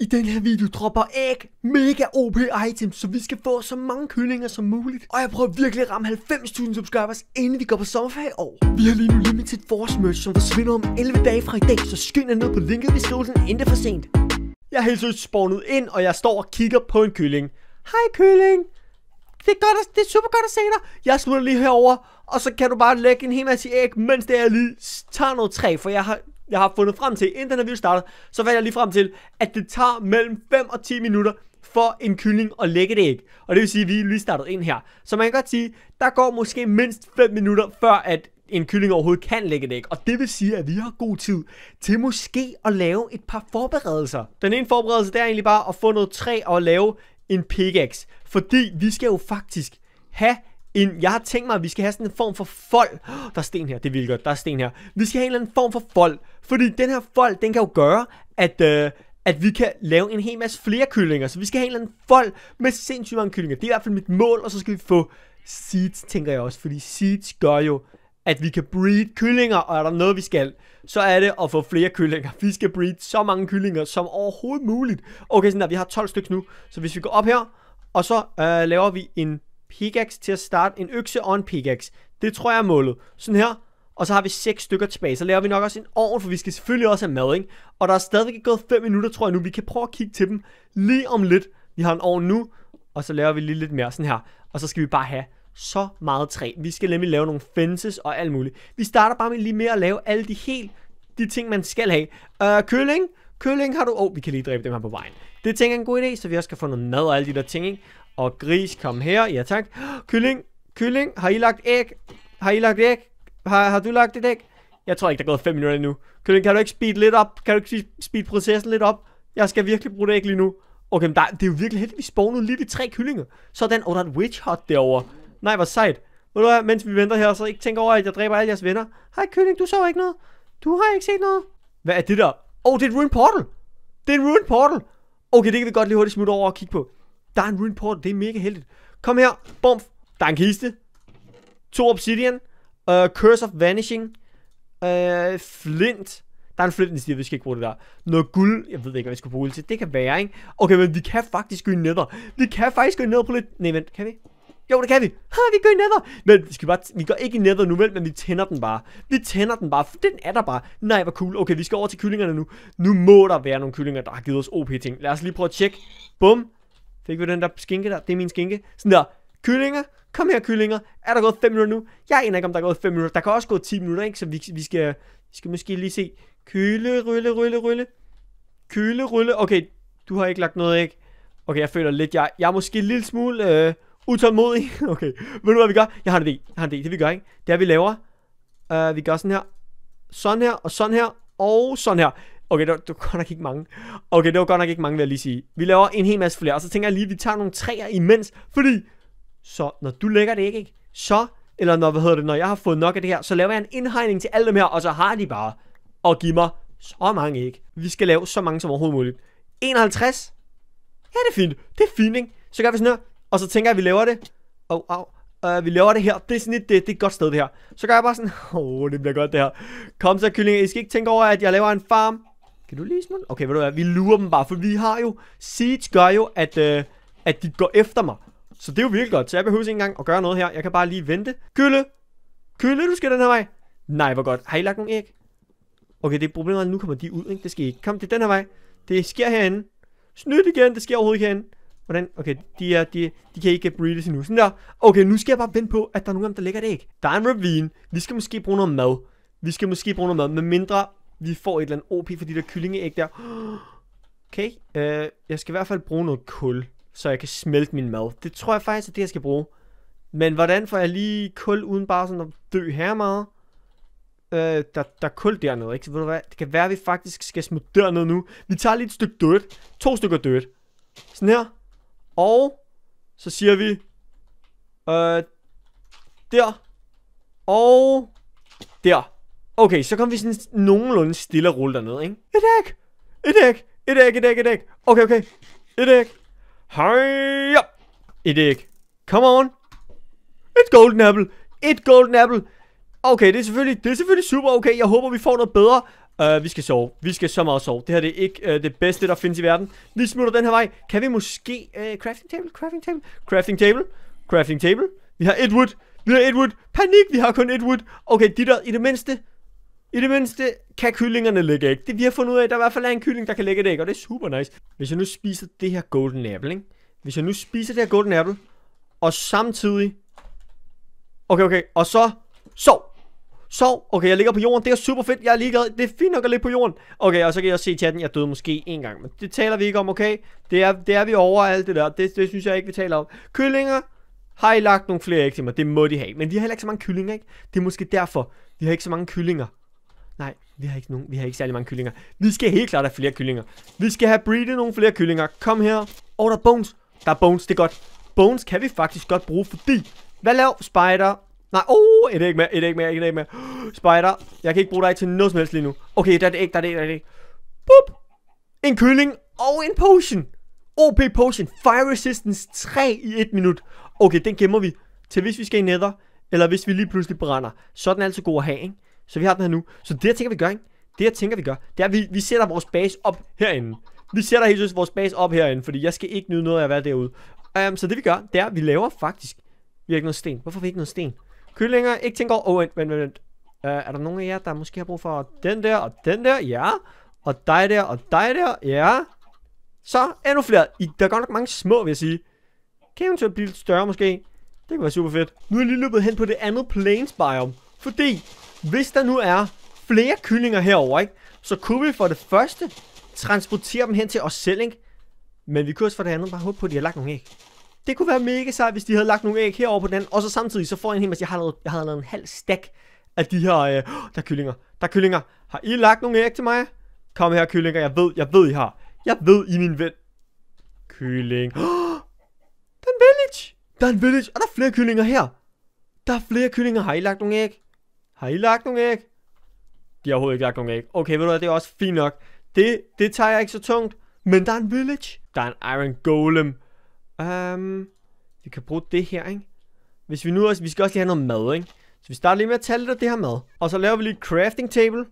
I den her video dropper æg mega OP items, så vi skal få så mange kyllinger som muligt. Og jeg prøver virkelig at ramme 90.000 subscribers, inden vi går på sommerferie. Og vi har lige nu Limited Force merch, som forsvinder om 11 dage fra i dag, så skynd jer ned på linket i beskrivelsen, inden det er for sent. Jeg er helt sødt spawnet ind, og jeg står og kigger på en kylling. Hej kylling! Det er, godt at, det er super godt at se dig. Jeg slutter lige herover, og så kan du bare lægge en hel masse æg, mens det er lige tager noget træ, for jeg har jeg har fundet frem til, inden den her video starter, så fandt jeg lige frem til, at det tager mellem 5 og 10 minutter for en kylling at lægge det æg. Og det vil sige, at vi lige startede ind her. Så man kan godt sige, der går måske mindst 5 minutter, før at en kylling overhovedet kan lægge et æg. Og det vil sige, at vi har god tid til måske at lave et par forberedelser. Den ene forberedelse, det er egentlig bare at få noget træ og lave en pickaxe. Fordi vi skal jo faktisk have en, jeg har tænkt mig, at vi skal have sådan en form for fold. Oh, der er sten her, det vil godt, der er sten her. Vi skal have en eller anden form for fold, fordi den her fold, den kan jo gøre, at... Øh, at vi kan lave en hel masse flere kyllinger. Så vi skal have en eller anden fold med sindssygt mange kyllinger. Det er i hvert fald mit mål, og så skal vi få seeds, tænker jeg også. Fordi seeds gør jo, at vi kan breed kyllinger, og er der noget, vi skal, så er det at få flere kyllinger. Vi skal breed så mange kyllinger som overhovedet muligt. Okay, sådan der, vi har 12 stykker nu, så hvis vi går op her, og så øh, laver vi en pickaxe til at starte. En økse og en pickaxe. Det tror jeg er målet. Sådan her. Og så har vi seks stykker tilbage. Så laver vi nok også en ovn, for vi skal selvfølgelig også have mad, ikke? Og der er stadig ikke gået 5 minutter, tror jeg nu. Vi kan prøve at kigge til dem lige om lidt. Vi har en ovn nu, og så laver vi lige lidt mere sådan her. Og så skal vi bare have så meget træ. Vi skal nemlig lave nogle fences og alt muligt. Vi starter bare med lige med at lave alle de helt de ting, man skal have. Øh, køling. Køling har du... Åh, oh, vi kan lige dræbe dem her på vejen. Det tænker jeg er en god idé, så vi også kan få noget mad og alle de der ting, ikke? Og gris, kom her. Ja, tak. Kylling, kylling, har I lagt æg? Har I lagt æg? Har, har du lagt et æg? Jeg tror ikke, der er gået 5 minutter endnu. Kylling, kan du ikke speed lidt op? Kan du ikke speed processen lidt op? Jeg skal virkelig bruge det æg lige nu. Okay, men der, det er jo virkelig heldigt, at vi spawnede lige de tre kyllinger. Sådan, og oh, der er et witch hot derovre. Nej, hvor sejt. Ved du hvad, mens vi venter her, så ikke tænker over, at jeg dræber alle jeres venner. Hej kylling, du så ikke noget. Du har ikke set noget. Hvad er det der? Åh, oh, det er et ruined portal. Det er en ruined portal. Okay, det kan vi godt lige hurtigt smutte over og kigge på. Der er en rune det er mega heldigt. Kom her, bumf. Der er en kiste. To obsidian. Uh, Curse of Vanishing. Uh, flint. Der er en flint, siger, vi skal ikke bruge det der. Noget guld, jeg ved ikke, hvad vi skal bruge det til. Det kan være, ikke? Okay, men vi kan faktisk gå i nether. Vi kan faktisk gå i nether på lidt... Nej, vent, kan vi? Jo, det kan vi. Ha, vi går i nether. Men vi, skal bare vi går ikke i nether nu, vel, men vi tænder den bare. Vi tænder den bare, for den er der bare. Nej, hvor cool. Okay, vi skal over til kyllingerne nu. Nu må der være nogle kyllinger, der har givet os OP-ting. Lad os lige prøve at tjekke. Bum. Fik vi den der skinke der? Det er min skinke. Sådan der. Kyllinger, kom her kyllinger. Er der gået 5 minutter nu? Jeg aner ikke, om der er gået 5 minutter. Der kan også gå 10 minutter, ikke? Så vi, vi, skal, vi skal måske lige se. Kyle, rulle, rulle, rulle. Kyle, rulle. Okay, du har ikke lagt noget æg. Okay, jeg føler lidt, jeg, jeg er måske en lille smule øh, utålmodig. Okay, ved du hvad vi gør? Jeg har en idé. Jeg har en idé. Det vi gør, ikke? Det er, vi laver. Uh, vi gør sådan her. Sådan her, og sådan her, og sådan her. Okay, det var, det var godt nok ikke mange. Okay, det var godt nok ikke mange, vil jeg lige sige. Vi laver en hel masse flere, og så tænker jeg lige, at vi tager nogle træer imens, fordi så når du lægger det ikke, så, eller når, hvad hedder det, når jeg har fået nok af det her, så laver jeg en indhegning til alle dem her, og så har de bare at give mig så mange ikke. Vi skal lave så mange som overhovedet muligt. 51? Ja, det er fint. Det er fint, ikke? Så gør vi sådan her, og så tænker jeg, at vi laver det. Og oh, oh, uh, vi laver det her. Det er sådan et, det, det er et godt sted, det her. Så gør jeg bare sådan, åh, oh, det bliver godt, det her. Kom så, kyllinger. I skal ikke tænke over, at jeg laver en farm kan du lige smule? Okay, ved du hvad, vi lurer dem bare, for vi har jo... Siege gør jo, at, øh, at de går efter mig. Så det er jo virkelig godt, så jeg behøver ikke engang at gøre noget her. Jeg kan bare lige vente. Kylle! Kylle, du skal den her vej! Nej, hvor godt. Har I lagt nogle æg? Okay, det er problemet, at nu kommer de ud, ikke? Det skal I ikke. Kom, det er den her vej. Det sker herinde. Snydt igen, det sker overhovedet ikke herinde. Hvordan? Okay, de, er, de, de kan ikke breedes endnu. Sådan der. Okay, nu skal jeg bare vente på, at der er nogen der lægger et æg. Der er en ravine. Vi skal måske bruge noget mad. Vi skal måske bruge noget mad, med mindre vi får et eller andet OP for de der kyllingeæg der. Okay, øh, jeg skal i hvert fald bruge noget kul, så jeg kan smelte min mad. Det tror jeg faktisk er det, jeg skal bruge. Men hvordan får jeg lige kul uden bare sådan at dø her meget? Øh, der, der er kul dernede, ikke? Så ved du hvad? Det kan være, at vi faktisk skal smutte dernede nu. Vi tager lige et stykke dødt. To stykker dødt. Sådan her. Og så siger vi... Øh, der. Og der. Okay, så kom vi sådan nogenlunde stille og rulle dernede, ikke? Et æg! Et æg! Et æg, et æg, et æg. Okay, okay. Et æg. Hej Et æg. Come on. Et golden apple. Et golden apple. Okay, det er selvfølgelig, det er selvfølgelig super okay. Jeg håber, vi får noget bedre. Uh, vi skal sove. Vi skal så meget sove. Det her det er ikke uh, det bedste, der findes i verden. Vi smutter den her vej. Kan vi måske... Uh, crafting table? Crafting table? Crafting table? Crafting table? Vi har et wood. Vi har et wood. Panik, vi har kun et wood. Okay, de der i det mindste... I det mindste kan kyllingerne lægge æg. Det vi har fundet ud af, der i hvert fald er en kylling, der kan lægge et æg, og det er super nice. Hvis jeg nu spiser det her golden apple, ikke? Hvis jeg nu spiser det her golden apple, og samtidig... Okay, okay, og så... Sov! Sov! Okay, jeg ligger på jorden. Det er super fedt. Jeg er ligeglad. Det er fint nok at ligge på jorden. Okay, og så kan jeg også se i chatten, jeg døde måske en gang. Men det taler vi ikke om, okay? Det er, det er vi over alt det der. Det, det synes jeg ikke, vi taler om. Kyllinger, har I lagt nogle flere æg til mig? Det må de have. Men vi har heller ikke så mange kyllinger, ikke? Det er måske derfor, vi har ikke så mange kyllinger. Nej, vi har ikke nogen, vi har ikke særlig mange kyllinger. Vi skal helt klart have flere kyllinger. Vi skal have breedet nogle flere kyllinger. Kom her. Og oh, der er bones. Der er bones, det er godt. Bones kan vi faktisk godt bruge, fordi... Hvad laver spider? Nej, oh, et æg mere, et æg mere, et æg mere. Spider, jeg kan ikke bruge dig til noget som helst lige nu. Okay, der er det æg, der er det æg, der er det Boop. En kylling og en potion. OP potion, fire resistance 3 i 1 minut. Okay, den gemmer vi til hvis vi skal i nether, eller hvis vi lige pludselig brænder. Så er den altså god at have, ikke? Så vi har den her nu. Så det, jeg tænker, vi gør, ikke? Det, jeg tænker, vi gør, det er, at vi, vi sætter vores base op herinde. Vi sætter helt vores base op herinde, fordi jeg skal ikke nyde noget af at være derude. Um, så det, vi gør, det er, at vi laver faktisk... Vi har ikke noget sten. Hvorfor har vi ikke noget sten? Kyllinger, ikke tænker over... Oh, vent, vent, vent. Uh, er der nogen af jer, der måske har brug for den der og den der? Ja. Og dig der og dig der? Ja. Så endnu flere. I, der er godt nok mange små, vil jeg sige. Kan eventuelt blive lidt større måske. Det kunne være super fedt. Nu er jeg lige løbet hen på det andet planes biome. Fordi hvis der nu er flere kyllinger herover, ikke? Så kunne vi for det første transportere dem hen til os selv, ikke? Men vi kunne også for det andet bare håbe på, at de har lagt nogle æg. Det kunne være mega sejt, hvis de havde lagt nogle æg herover på den anden. Og så samtidig så får jeg en hel masse. Jeg har lavet, jeg har lavet en halv stak af de her... Øh, der er kyllinger. Der er kyllinger. Har I lagt nogle æg til mig? Kom her, kyllinger. Jeg ved, jeg ved, I har. Jeg ved, I min ven. Kylling. Oh, der er en village. Der er en village. Og der er flere kyllinger her. Der er flere kyllinger. Har I lagt nogle æg? Har I lagt nogle æg? De har overhovedet ikke lagt nogle æg. Okay, ved du hvad, det er også fint nok. Det, det tager jeg ikke så tungt. Men der er en village. Der er en iron golem. Um, vi kan bruge det her, ikke? Hvis vi nu også, vi skal også lige have noget mad, ikke? Så vi starter lige med at tage lidt af det her mad. Og så laver vi lige crafting table.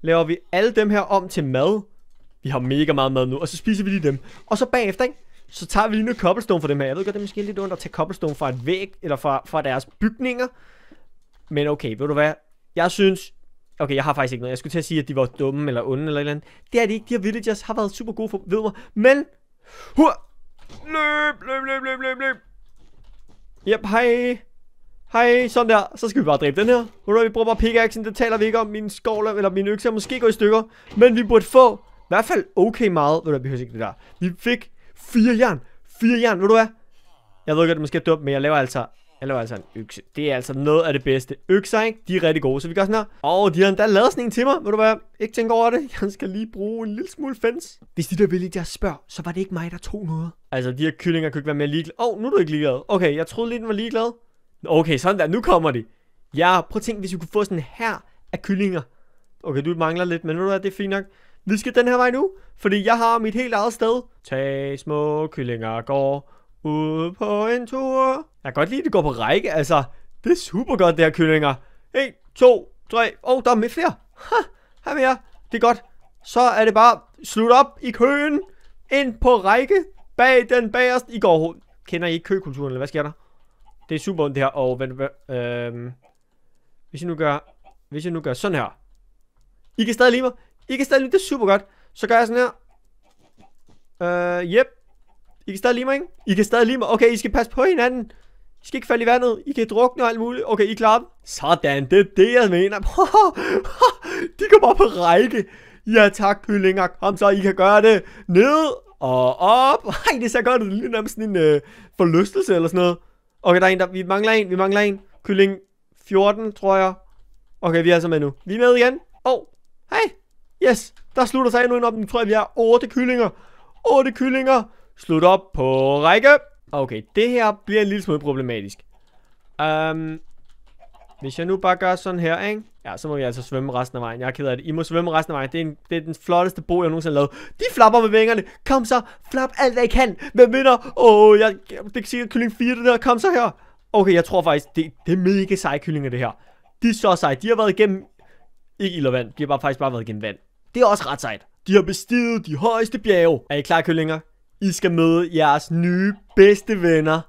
Laver vi alle dem her om til mad. Vi har mega meget mad nu, og så spiser vi lige dem. Og så bagefter, ikke? Så tager vi lige noget cobblestone for dem her. Jeg ved godt, det er måske lidt ondt at tage cobblestone fra et væg, eller fra, fra deres bygninger. Men okay, ved du hvad? Jeg synes... Okay, jeg har faktisk ikke noget. Jeg skulle til at sige, at de var dumme eller onde eller et eller andet. Det er de ikke. De her villagers har været super gode for, ved du mig. Men... Hur! Løb, løb, løb, løb, løb, løb. Yep, hej. Hej, sådan der. Så skal vi bare dræbe den her. Hvor vi bruger bare pickaxen, det taler vi ikke om. Min skovl eller min økse måske går i stykker. Men vi burde få i hvert fald okay meget. Ved du hvad, vi ikke det der. Vi fik fire jern. Fire jern, ved du hvad? Jeg ved at det måske er dumt, men jeg laver altså han laver altså en økse. Det er altså noget af det bedste. Økser, ikke? De er rigtig gode, så vi gør sådan her. Og de har endda lavet sådan en til mig. Ved du hvad? Ikke tænke over det. Jeg skal lige bruge en lille smule fans. Hvis de der ville ikke spørger, så var det ikke mig, der tog noget. Altså, de her kyllinger kunne ikke være mere ligeglade. Åh, oh, nu er du ikke ligeglad. Okay, jeg troede lige, den var ligeglad. Okay, sådan der. Nu kommer de. Ja, prøv at tænke, hvis vi kunne få sådan her af kyllinger. Okay, du mangler lidt, men ved du hvad, det er fint nok. Vi skal den her vej nu, fordi jeg har mit helt eget sted. Tag små kyllinger går ud på en tur. Jeg kan godt lide, at det går på række, altså. Det er super godt, det her kyllinger. 1, 2, 3. Åh, oh, der er med flere. Ha, her mere. Det er godt. Så er det bare slut op i køen. Ind på række. Bag den bagerst. I går Kender I ikke køkulturen, eller hvad sker der? Det er super ondt det her. Og vent, vent, øhm. Hvis jeg nu gør... Hvis jeg nu gør sådan her. I kan stadig lide mig. I kan stadig lide mig. Det er super godt. Så gør jeg sådan her. Øh, uh, yep. I kan stadig lide mig, ikke? I kan stadig lide mig. Okay, I skal passe på hinanden. I skal ikke falde i vandet. I kan drukne og alt muligt. Okay, I klarer Sådan, det er det, jeg mener. de går bare på række. Ja tak, kyllinger. Kom så, I kan gøre det. Ned og op. Ej, det ser godt ud. Lige nærmest sådan en øh, forlystelse eller sådan noget. Okay, der er en, der... Vi mangler en, vi mangler en. Kylling 14, tror jeg. Okay, vi er så altså med nu. Vi er med igen. Åh, oh. hej. Yes, der slutter sig endnu en op. Nu tror jeg, vi er 8 kyllinger. 8 kyllinger. Slut op på række. Okay, det her bliver en lille smule problematisk. Um, hvis jeg nu bare gør sådan her, ikke? Ja, så må vi altså svømme resten af vejen. Jeg er ked af det. I må svømme resten af vejen. Det er, en, det er den flotteste bo, jeg nogensinde har lavet. De flapper med vingerne. Kom så. Flap alt, hvad I kan. Hvem vinder? Åh, oh, jeg, det kan sikkert kylling 4, det der. Kom så her. Okay, jeg tror faktisk, det, det er mega seje kyllinger, det her. De er så seje. De har været igennem... Ikke ild og vand. De har bare, faktisk bare været igennem vand. Det er også ret sejt. De har bestiget de højeste bjerge. Er I klar, kyllinger? I skal møde jeres nye bedste venner.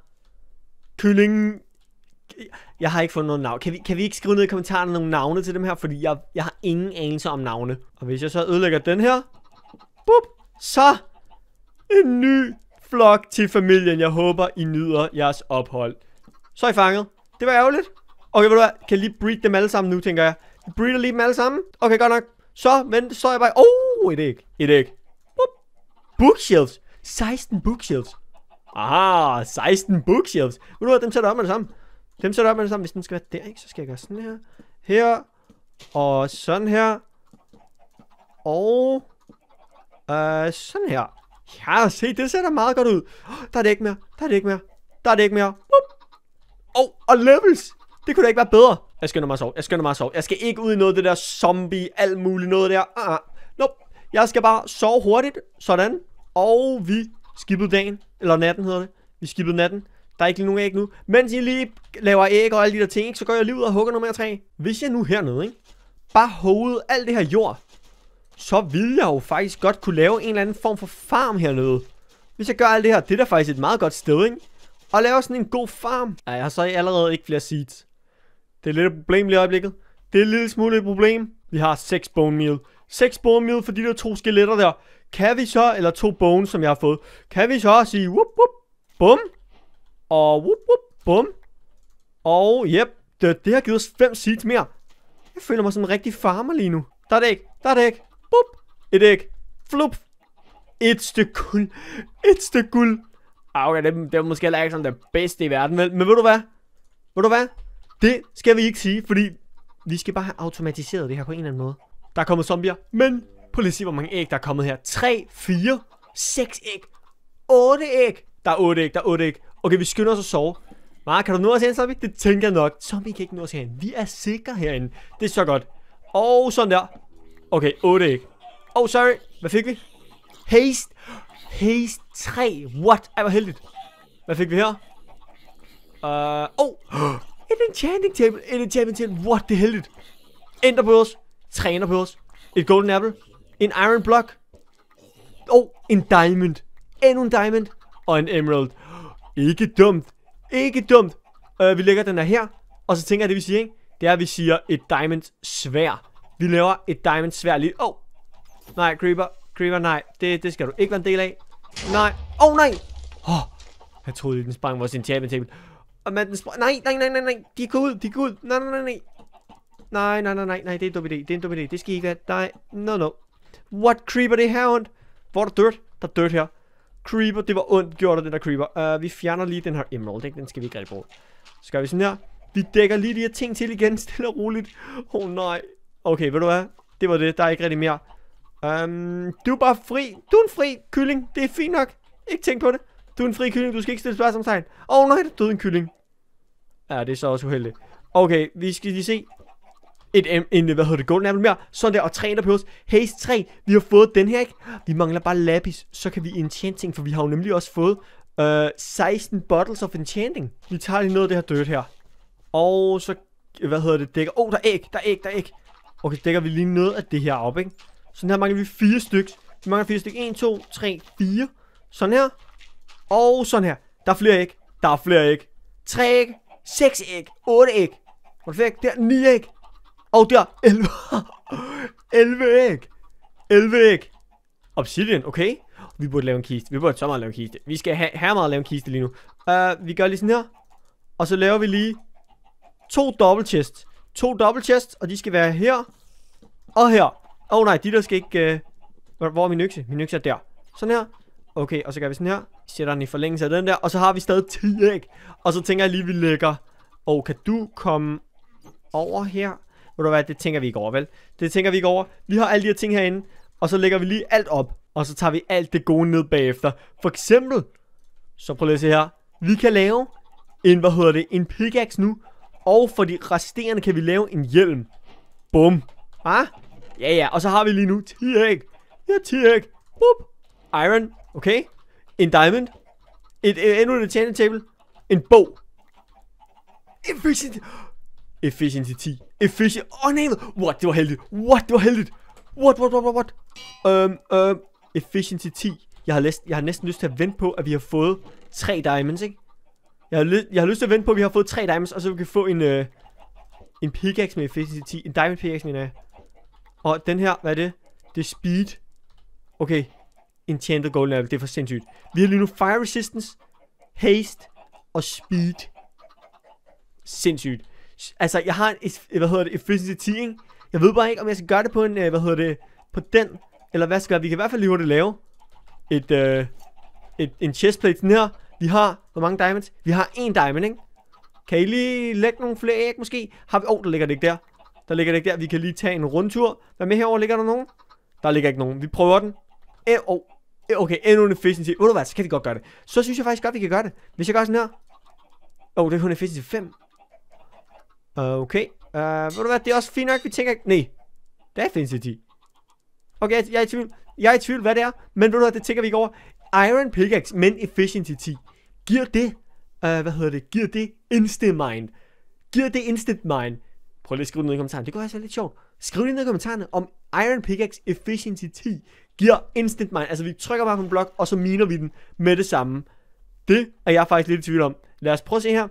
Kyllingen... Jeg har ikke fundet noget navn. Kan vi, kan vi ikke skrive ned i kommentarerne nogle navne til dem her? Fordi jeg, jeg har ingen anelse om navne. Og hvis jeg så ødelægger den her... Bup, så en ny flok til familien. Jeg håber, I nyder jeres ophold. Så er I fanget. Det var ærgerligt. Okay, ved du hvad? Kan lige breed dem alle sammen nu, tænker jeg. breeder lige dem alle sammen. Okay, godt nok. Så, vent, så er jeg bare... Oh, et æg. Et æg. Boop. Bookshelves. 16 bookshelves. Ah, 16 bookshelves. Ved du hvad, dem sætter op med det samme. Dem sætter op med det samme. Hvis den skal være der, ikke, så skal jeg gøre sådan her. Her. Og sådan her. Og... Øh, sådan her. Ja, se, det ser da meget godt ud. der er det ikke mere. Der er det ikke mere. Der er det ikke mere. Boop. Oh, og levels. Det kunne da ikke være bedre. Jeg skynder mig at sove. Jeg skynder mig at sove. Jeg skal ikke ud i noget af det der zombie, alt muligt noget der. Uh, uh. Nope. Jeg skal bare sove hurtigt. Sådan. Og vi skippede dagen, eller natten hedder det. Vi skippede natten. Der er ikke lige nogen æg nu. Mens I lige laver æg og alle de der ting, så går jeg lige ud og hugger noget mere træ. Hvis jeg nu hernede, ikke, bare hovede alt det her jord, så ville jeg jo faktisk godt kunne lave en eller anden form for farm hernede. Hvis jeg gør alt det her, det er da faktisk et meget godt sted, ikke? Og lave sådan en god farm. Ej, jeg har så allerede ikke flere seeds. Det er lidt et problem lige i øjeblikket. Det er et lille smule et problem. Vi har 6 bone meal. 6 bone meal for de der to skeletter der kan vi så, eller to bones, som jeg har fået, kan vi så sige, whoop, whoop, bum, og whoop, whoop, bum, og yep, det, det har givet os fem seeds mere. Jeg føler mig som en rigtig farmer lige nu. Der er det ikke, der er det ikke, bup, et æg, flup, et stykke guld, et stykke guld. Ah, okay, det, det er måske heller ikke sådan det bedste i verden, men, Men ved du hvad? Ved du hvad? Det skal vi ikke sige, fordi vi skal bare have automatiseret det her på en eller anden måde. Der kommer zombier, men Prøv lige at se, hvor mange æg, der er kommet her. 3, 4, 6 æg, 8 æg. Der er 8 æg, der er 8 æg. Okay, vi skynder os at sove. Mark, kan du nå os herinde, Zombie? Det tænker jeg nok. Zombie kan ikke nå os herinde. Vi er sikre herinde. Det er så godt. Og sådan der. Okay, 8 æg. Oh, sorry. Hvad fik vi? Haste. Haste 3. What? Ej, hvor heldigt. Hvad fik vi her? Uh, oh. En enchanting table. En enchanting table. What? Det er heldigt. Ender på os. Træner på os. Et golden apple. En iron block. Oh, en diamond. Endnu en diamond. Og en emerald. Ikke dumt. Ikke dumt. Uh, vi lægger den her her. Og så tænker jeg, det vi siger, ikke? Det er, at vi siger et diamond svær. Vi laver et diamond svær lige. Åh. Oh. Nej, creeper. Creeper, nej. Det, det skal du ikke være en del af. Nej. Åh, oh, nej. Oh. Jeg troede lige, den sprang vores enchantment table. Og man, den sprang... Nej, nej, nej, nej, nej. De gået ud, de gået ud. Nej, nej, nej, nej. Nej, nej, nej, nej, nej. Det er en dum idé. Det er en dum idé. Det skal I ikke være. Nej. No, no. What creeper det her ondt? Hvor er der dirt? Der er dirt her. Creeper, det var ondt gjort af den der creeper. Uh, vi fjerner lige den her emerald, ikke? Den skal vi ikke rigtig bruge. Så gør vi sådan her. Vi dækker lige de her ting til igen, stille og roligt. Oh nej. Okay, ved du hvad? Det var det. Der er ikke rigtig mere. Um, du er bare fri. Du er en fri kylling. Det er fint nok. Ikke tænk på det. Du er en fri kylling. Du skal ikke stille spørgsmålstegn. Åh oh, nej, der døde en kylling. Ja, det er så også uheldigt. Okay, vi skal lige se et, en, hvad hedder det, golden apple mere, sådan der, og tre der på os. Hey, tre, vi har fået den her, ikke? Vi mangler bare lapis, så kan vi enchanting, for vi har jo nemlig også fået øh, 16 bottles of enchanting. Vi tager lige noget af det her dirt her. Og så, hvad hedder det, dækker, åh, oh, der er æg, der er æg, der er æg. Okay, dækker vi lige noget af det her op, ikke? Sådan her mangler vi fire stykker. Vi mangler fire stykker. 1, 2, 3, 4. Sådan her. Og sådan her. Der er flere æg. Der er flere æg. 3 æg. 6 æg. 8 æg. Perfekt. Der er 9 æg. Og der, 11. 11 æg. 11 æg. Obsidian, okay. Vi burde lave en kiste. Vi burde så meget lave en kiste. Vi skal have, her meget lave en kiste lige nu. Uh, vi gør lige sådan her. Og så laver vi lige to double chest. To double chest, og de skal være her og her. Åh oh, nej, de der skal ikke... Uh, hvor er min økse? Min økse er der. Sådan her. Okay, og så gør vi sådan her. Sætter den i forlængelse af den der. Og så har vi stadig 10 æg. Og så tænker jeg lige, vi lægger... Og oh, kan du komme over her? ved du hvad, det tænker vi ikke over, vel? Det tænker vi ikke over. Vi har alle de her ting herinde, og så lægger vi lige alt op, og så tager vi alt det gode ned bagefter. For eksempel, så prøv lige at se her, vi kan lave en, hvad hedder det, en pickaxe nu, og for de resterende kan vi lave en hjelm. Bum. Ah? Ja, ja, og så har vi lige nu 10 æg. Ja, 10 æg. Boop. Iron, okay. En diamond. Et, et, øh, endnu et table. En bog. En fixing... Efficiency 10. Efficiency... Åh, oh, nej! What? Det var heldigt. What? Det var heldigt. What? What? What? What? what? Um, øhm, um, øhm, Efficiency 10. Jeg har, læst, jeg har næsten lyst til at vente på, at vi har fået tre diamonds, ikke? Jeg har, lyst, jeg har lyst til at vente på, at vi har fået tre diamonds, og så vi kan få en, uh, en pickaxe med efficiency 10. En diamond pickaxe, mener jeg. Og den her, hvad er det? Det er speed. Okay. Enchanted gold level. det er for sindssygt. Vi har lige nu fire resistance, haste og speed. Sindssygt altså, jeg har en, hvad hedder det, efficiency 10, ikke? Jeg ved bare ikke, om jeg skal gøre det på en, øh, hvad hedder det, på den, eller hvad skal jeg? Vi kan i hvert fald lige hurtigt lave et, øh, et, en chestplate sådan her. Vi har, hvor mange diamonds? Vi har en diamond, ikke? Kan I lige lægge nogle flere æg, måske? Har vi, oh, der ligger det ikke der. Der ligger det ikke der. Vi kan lige tage en rundtur. Hvad med herover ligger der nogen? Der ligger ikke nogen. Vi prøver den. Eh, oh. okay, endnu en efficiency. Ved du hvad, så kan de godt gøre det. Så synes jeg faktisk godt, vi kan gøre det. Hvis jeg gør sådan her. Åh, oh, det er kun efficiency 5. Øh, okay. Uh, ved du hvad, det er også fint nok, vi tænker ikke... Nej. Der findes det. Okay, jeg, er i tvivl. Jeg er i tvivl, hvad det er. Men ved du hvad, det tænker vi ikke over. Iron Pickaxe, men Efficiency 10. Giver det... Uh, hvad hedder det? Giver det Instant Mind? Giver det Instant Mind? Prøv lige at skrive ned i kommentaren. Det kunne også være lidt sjovt. Skriv lige ned i kommentarerne, om Iron Pickaxe Efficiency 10 giver Instant Mind. Altså, vi trykker bare på en blok, og så miner vi den med det samme. Det er jeg faktisk lidt i tvivl om. Lad os prøve at se her.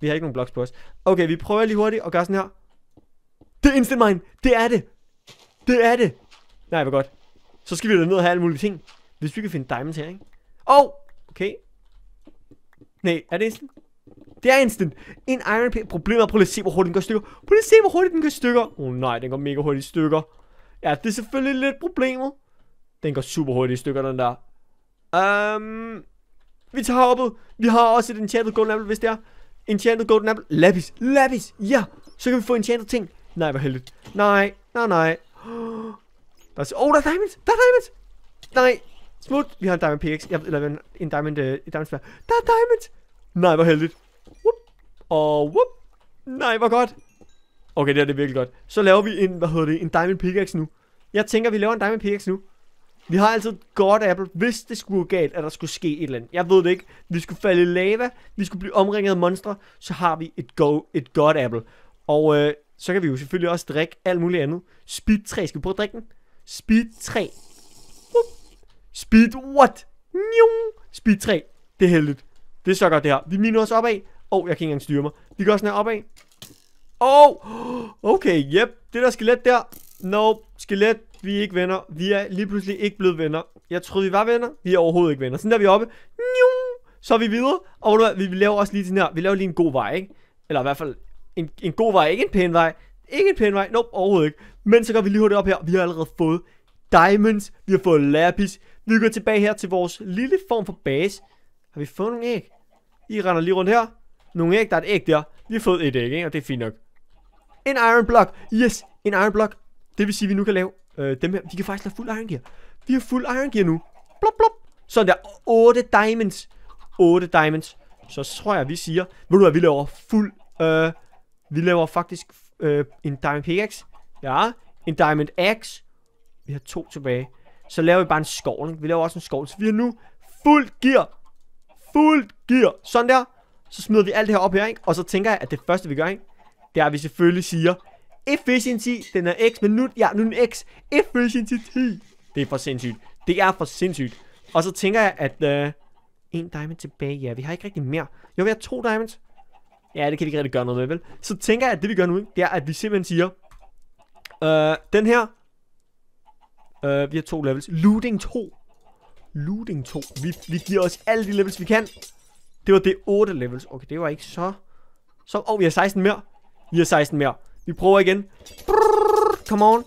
Vi har ikke nogen blocks på os. Okay, vi prøver lige hurtigt at gøre sådan her. Det er instant mine. Det er det. Det er det. Nej, hvor godt. Så skal vi da ned og have alle mulige ting. Hvis vi kan finde diamonds her, ikke? Åh! Oh, okay. Nej, er det instant? Det er instant. En iron pick. Problemet er, prøv lige at se, hvor hurtigt den går stykker. Prøv lige at se, hvor hurtigt den går stykker. Oh nej, den går mega hurtigt i stykker. Ja, det er selvfølgelig lidt problemet. Den går super hurtigt i stykker, den der. Um, vi tager hoppet. Vi har også et enchanted gold level, hvis det er. Enchanted Golden Apple. Lapis. Lapis. Ja. Så kan vi få enchanted ting. Nej, hvor heldigt. Nej. Nej, nej. Der er, oh, der er diamonds. Der er diamonds. Nej. Smut. Vi har en diamond pickaxe. Jeg, eller en, en diamond, uh, øh, en diamond spær. Der er diamonds. Nej, hvor heldigt. Whoop. Og whoop. Nej, hvor godt. Okay, det er det virkelig godt. Så laver vi en, hvad hedder det, en diamond pickaxe nu. Jeg tænker, vi laver en diamond pickaxe nu. Vi har altid godt Apple, hvis det skulle gå galt, at der skulle ske et eller andet. Jeg ved det ikke. Vi skulle falde i lava, vi skulle blive omringet af monstre, så har vi et, go, et godt Apple. Og øh, så kan vi jo selvfølgelig også drikke alt muligt andet. Speed 3, skal vi prøve at drikke den? Speed 3. Speed what? Speed 3. Det er heldigt. Det er så godt det her. Vi miner os opad. Åh, oh, jeg kan ikke engang styre mig. Vi går sådan her opad. Åh, oh, okay, yep. Det der skelet der. No, skelet. Vi er ikke venner. Vi er lige pludselig ikke blevet venner. Jeg troede, vi var venner. Vi er overhovedet ikke venner. Sådan der vi er oppe. Så er vi videre. Og du, vi laver også lige den her. Vi laver lige en god vej, ikke? Eller i hvert fald en, en god vej. Ikke en pæn vej. Ikke en pæn vej. Nope, overhovedet ikke. Men så går vi lige hurtigt op her. Vi har allerede fået diamonds. Vi har fået lapis. Vi går tilbage her til vores lille form for base. Har vi fået nogle æg? I render lige rundt her. Nogle æg. Der er et æg der. Vi har fået et æg, ikke? Og det er fint nok. En iron block. Yes, en iron block. Det vil sige, at vi nu kan lave Øh, dem her, de kan faktisk have fuld Iron Gear. Vi har fuld Iron Gear nu. Blop, blop. Sådan der. 8 diamonds. 8 diamonds. Så tror jeg, vi siger... Ved du hvad, vi laver fuld... Øh, vi laver faktisk øh, en diamond pickaxe. Ja, en diamond axe. Vi har to tilbage. Så laver vi bare en skovl. Vi laver også en skovl. Så vi er nu fuld gear. Fuld gear. Sådan der. Så smider vi alt det her op her, ikke? Og så tænker jeg, at det første vi gør, ikke? Det er, at vi selvfølgelig siger, efficiency, den er x, men nu, ja, nu er den x, efficiency 10. Det er for sindssygt. Det er for sindssygt. Og så tænker jeg, at uh, en diamond tilbage, ja, vi har ikke rigtig mere. Jo, vi har to diamonds. Ja, det kan vi ikke rigtig gøre noget med, vel? Så tænker jeg, at det vi gør nu, det er, at vi simpelthen siger, uh, den her, uh, vi har to levels, looting 2. Looting 2. Vi, vi giver os alle de levels, vi kan. Det var det 8 levels. Okay, det var ikke så... Så, og oh, vi har 16 mere. Vi har 16 mere. Vi prøver igen. Brrr, come on.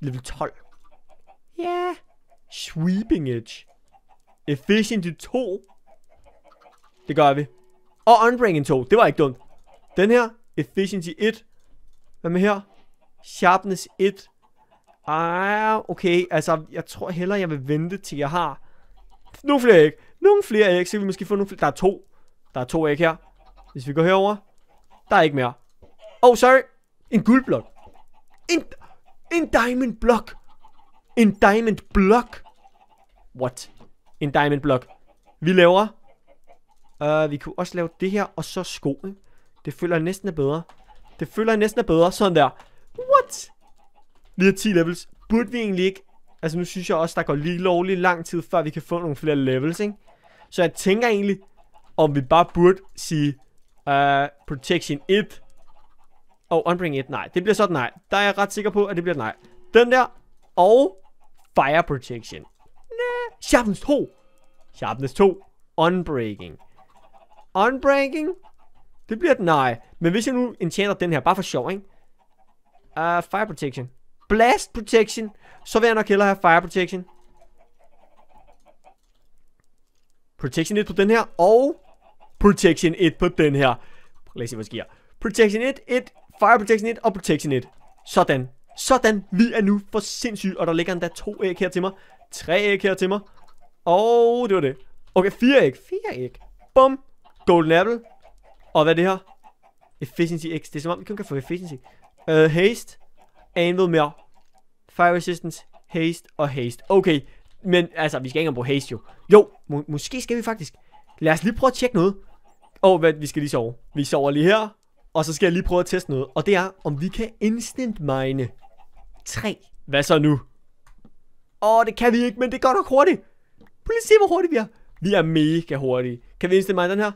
Level 12. Ja. Yeah. Sweeping Edge. Efficiency 2. Det gør vi. Og Unbreaking 2. Det var ikke dumt. Den her. Efficiency 1. Hvad med her? Sharpness 1. Ah, okay. Altså, jeg tror hellere, jeg vil vente til jeg har nogle flere æg. Nogle flere æg, så kan vi måske få nogle flere. Der er to. Der er to æg her. Hvis vi går herover, der er ikke mere. Oh, sorry. En guldblok. En, en diamond block. En diamond block. What? En diamond block. Vi laver. Uh, vi kunne også lave det her, og så skoen. Det føler jeg næsten er bedre. Det føler jeg næsten er bedre. Sådan der. What? Vi har 10 levels. Burde vi egentlig ikke? Altså nu synes jeg også, der går lige lovlig lang tid, før vi kan få nogle flere levels, ikke? Så jeg tænker egentlig, om vi bare burde sige uh, Protection 1 og Unbring It, nej. Det bliver så nej. Der er jeg ret sikker på, at det bliver nej. Den der. Og Fire Protection. Næh. Sharpness 2. Sharpness 2. Unbreaking. Unbreaking. Det bliver den nej. Men hvis jeg nu enchanter den her, bare for sjov, ikke? Uh, fire Protection. Blast Protection. Så vil jeg nok hellere have Fire Protection. Protection 1 på den her, og Protection 1 på den her. Lad os se, hvad sker. Protection 1, 1, Fire protection 1 og protection 1. Sådan. Sådan. Vi er nu for sindssygt. Og der ligger endda to æg her til mig. Tre æg her til mig. Og det var det. Okay, fire æg. Fire æg. Bum. Golden apple. Og hvad er det her? Efficiency X. Det er som om, vi kun kan få efficiency. Uh, haste. Anvil mere. Fire resistance. Haste og haste. Okay. Men altså, vi skal ikke engang bruge haste jo. Jo, må måske skal vi faktisk. Lad os lige prøve at tjekke noget. Åh, oh, hvad, vi skal lige sove. Vi sover lige her. Og så skal jeg lige prøve at teste noget, og det er, om vi kan instant mine 3. Hvad så nu? Åh, det kan vi ikke, men det går nok hurtigt. Prøv lige se, hvor hurtigt vi er. Vi er mega hurtige. Kan vi instant mine den her?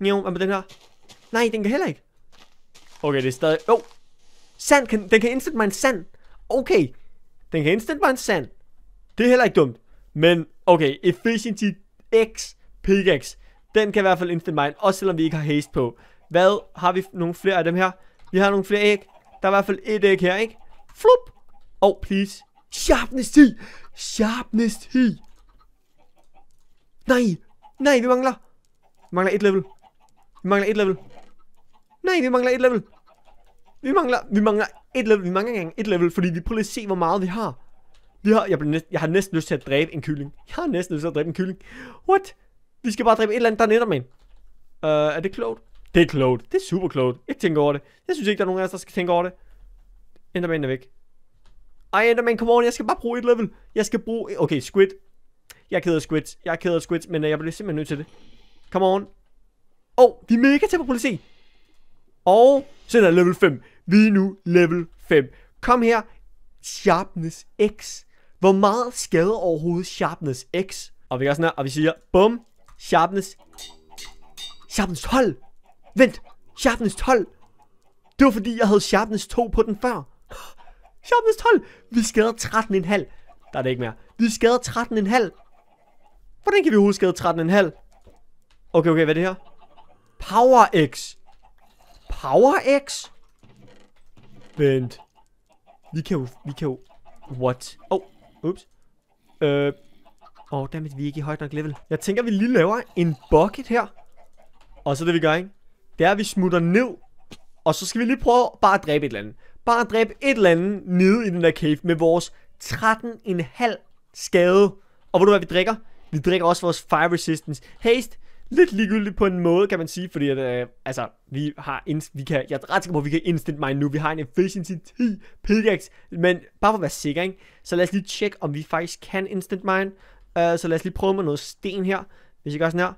Jo, hvad med den her? Nej, den kan heller ikke. Okay, det er stadig... Jo! Oh. Sand! Kan, den kan instant mine sand! Okay! Den kan instant mine sand! Det er heller ikke dumt. Men, okay, Efficiency X Pickaxe. Den kan i hvert fald instant mine, også selvom vi ikke har haste på. Hvad har vi nogle flere af dem her? Vi har nogle flere æg. Der er i hvert fald et æg her, ikke? Flup! Oh, please. Sharpness 10! Sharpness 10! Nej! Nej, vi mangler! Vi mangler et level. Vi mangler et level. Nej, vi mangler et level. Vi mangler, vi mangler et level. Vi mangler engang et level, fordi vi prøver at se, hvor meget vi har. Vi har, jeg, blev næst, jeg har næsten lyst til at dræbe en kylling. Jeg har næsten lyst til at dræbe en kylling. What? Vi skal bare dræbe et eller andet, der er med. Uh, øh, er det klogt? Det er klogt. Det er super klogt. Ikke tænke over det. Jeg synes ikke, der er nogen af os, der skal tænke over det. Enderman er væk. Ej, Enderman, come on. Jeg skal bare bruge et level. Jeg skal bruge... Okay, Squid. Jeg er ked af Squid. Jeg er ked af Squid, men øh, jeg bliver simpelthen nødt til det. Come on. Åh, oh, vi er mega til på politi. Og sådan er level 5. Vi er nu level 5. Kom her. Sharpness X. Hvor meget skader overhovedet Sharpness X? Og vi gør sådan her, og vi siger, bum, Sharpness, Sharpness 12. Vent, sharpness 12. Det var fordi, jeg havde sharpness 2 på den før. Sharpness 12. Vi skader 13,5. Der er det ikke mere. Vi skader 13,5. Hvordan kan vi overhovedet skade 13,5? Okay, okay, hvad er det her? Power X. Power X? Vent. Vi kan jo, vi kan jo... What? Oh, ups. Øh... Åh, oh, dammit, vi er ikke i højt nok level. Jeg tænker, vi lige laver en bucket her. Og så det, vi gør, ikke? det er, at vi smutter ned, og så skal vi lige prøve bare at dræbe et eller andet. Bare at dræbe et eller andet nede i den der cave med vores 13,5 skade. Og ved du hvad vi drikker? Vi drikker også vores fire resistance. Haste, lidt ligegyldigt på en måde, kan man sige, fordi at, øh, altså, vi har, vi kan, jeg er ret sikker på, at vi kan instant mine nu, vi har en efficiency 10 pickaxe, men bare for at være sikker, ikke? så lad os lige tjekke, om vi faktisk kan instant mine, uh, så lad os lige prøve med noget sten her, hvis jeg gør sådan her,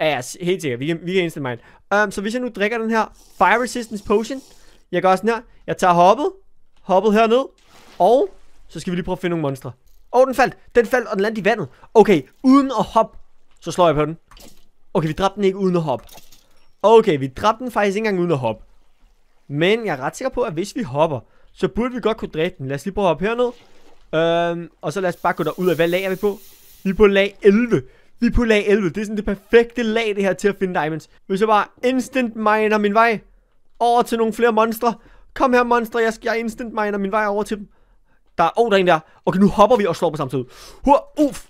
Ja, ja, helt sikkert. Vi kan, vi kan indstille mig um, Så hvis jeg nu drikker den her Fire Resistance Potion. Jeg gør sådan her. Jeg tager hoppet. Hoppet herned. Og så skal vi lige prøve at finde nogle monstre. Åh, oh, den faldt. Den faldt, og den landte i vandet. Okay, uden at hoppe, så slår jeg på den. Okay, vi dræbte den ikke uden at hoppe. Okay, vi dræbte den faktisk ikke engang uden at hoppe. Men jeg er ret sikker på, at hvis vi hopper, så burde vi godt kunne dræbe den. Lad os lige prøve at hoppe herned. Um, og så lad os bare gå derud af. Hvad lag er vi på? Vi er på lag 11. Vi er på lag 11. Det er sådan det perfekte lag, det her til at finde diamonds. Hvis jeg bare instant miner min vej over til nogle flere monstre. Kom her, monstre. Jeg, skal, jeg instant miner min vej over til dem. Der er... oh, der er en der. Okay, nu hopper vi og slår på samme tid. Hur, uff.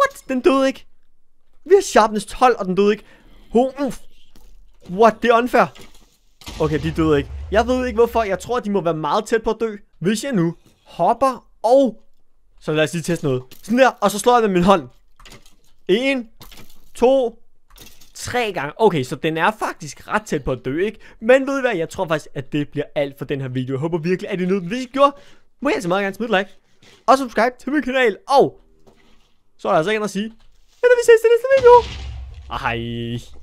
What? Den døde ikke. Vi har sharpness 12, og den døde ikke. Hur, uff. What? Det er unfair. Okay, de døde ikke. Jeg ved ikke hvorfor. Jeg tror, de må være meget tæt på at dø. Hvis jeg nu hopper og... Så lad os lige teste noget. Sådan der, og så slår jeg med min hånd. En, to, tre gange. Okay, så den er faktisk ret tæt på at dø, ikke? Men ved I hvad, jeg tror faktisk, at det bliver alt for den her video. Jeg håber virkelig, at I nød den. Hvis I gjorde, må I altså meget gerne smide like. Og subscribe til min kanal. Og så er der altså ikke andet at sige. Men vi ses i næste video. Hej.